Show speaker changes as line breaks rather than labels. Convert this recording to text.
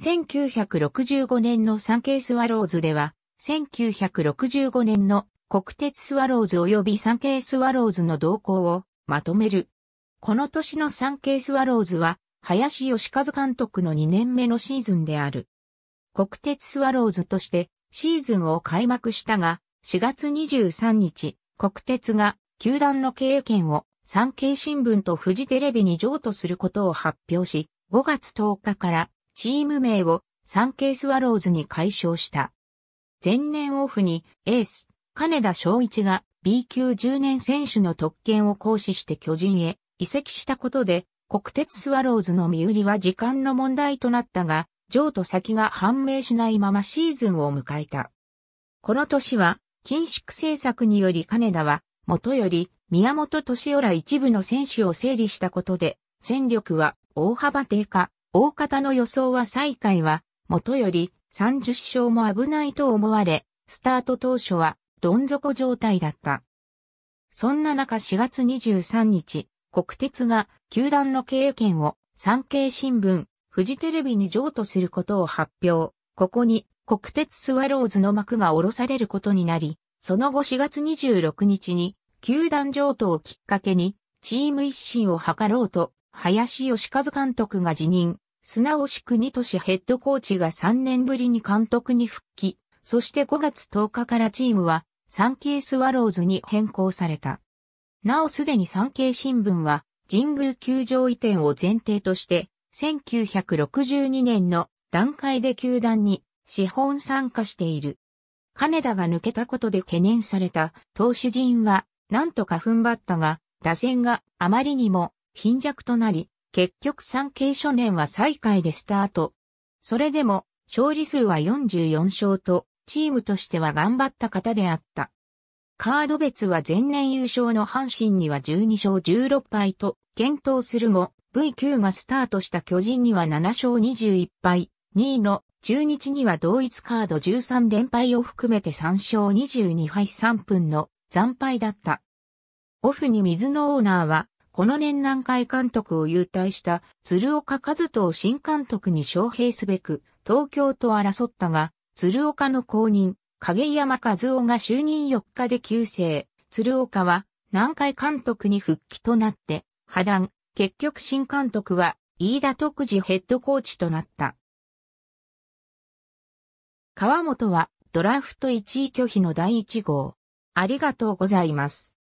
1965年の産経スワローズでは、1965年の国鉄スワローズ及び産経スワローズの動向をまとめる。この年の産経スワローズは、林義和監督の2年目のシーズンである。国鉄スワローズとしてシーズンを開幕したが、4月23日、国鉄が球団の経営権を産経新聞とフジテレビに譲渡することを発表し、5月10日からチーム名をサンケイスワローズに解消した。前年オフにエース、金田昭一が B 級10年選手の特権を行使して巨人へ移籍したことで、国鉄スワローズの身売りは時間の問題となったが、譲渡先が判明しないままシーズンを迎えた。この年は、緊縮政策により金田は、元より宮本敏夫ら一部の選手を整理したことで、戦力は大幅低下。大方の予想は最下位は、元より30勝も危ないと思われ、スタート当初はどん底状態だった。そんな中4月23日、国鉄が球団の経営権を産経新聞、フジテレビに譲渡することを発表。ここに国鉄スワローズの幕が下ろされることになり、その後4月26日に球団譲渡をきっかけにチーム一新を図ろうと、林義和監督が辞任。砂押国市ヘッドコーチが3年ぶりに監督に復帰、そして5月10日からチームは、ケ経スワローズに変更された。なおすでに産経新聞は、神宮球場移転を前提として、1962年の段階で球団に資本参加している。金田が抜けたことで懸念された投手陣は、何とか踏ん張ったが、打線があまりにも貧弱となり、結局産経初年は最下位でスタート。それでも、勝利数は44勝と、チームとしては頑張った方であった。カード別は前年優勝の阪神には12勝16敗と、検討するも、V9 がスタートした巨人には7勝21敗、2位の中日には同一カード13連敗を含めて3勝22敗3分の惨敗だった。オフに水のオーナーは、この年南海監督を優退した鶴岡和人を新監督に招聘すべく東京と争ったが、鶴岡の後任、影山和夫が就任4日で急成、鶴岡は南海監督に復帰となって、破談、結局新監督は飯田徳次ヘッドコーチとなった。川本はドラフト1位拒否の第1号。ありがとうございます。